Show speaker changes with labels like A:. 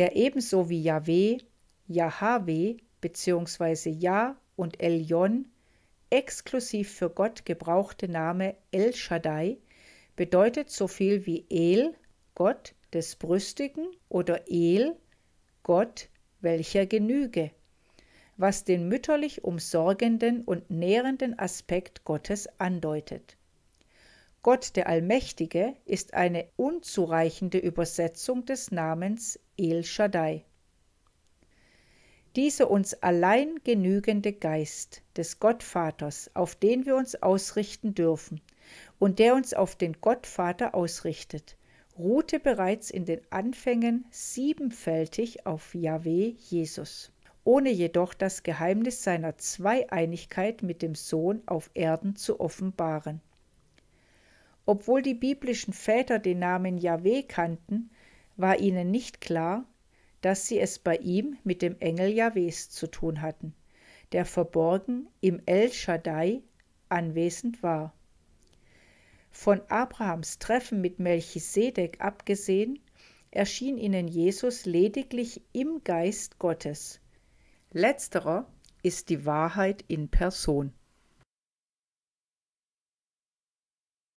A: der ebenso wie Yahweh, Yahweh bzw. Yah und Elyon exklusiv für Gott gebrauchte Name El Shaddai bedeutet so viel wie El, Gott des Brüstigen oder El, Gott welcher Genüge, was den mütterlich umsorgenden und nährenden Aspekt Gottes andeutet. Gott der Allmächtige ist eine unzureichende Übersetzung des Namens El Shaddai. Dieser uns allein genügende Geist des Gottvaters, auf den wir uns ausrichten dürfen und der uns auf den Gottvater ausrichtet, ruhte bereits in den Anfängen siebenfältig auf Yahweh Jesus, ohne jedoch das Geheimnis seiner Zweieinigkeit mit dem Sohn auf Erden zu offenbaren. Obwohl die biblischen Väter den Namen Yahweh kannten, war ihnen nicht klar, dass sie es bei ihm mit dem Engel Jahwes zu tun hatten, der verborgen im El Shaddai anwesend war. Von Abrahams Treffen mit Melchisedek abgesehen, erschien ihnen Jesus lediglich im Geist Gottes. Letzterer ist die Wahrheit in Person.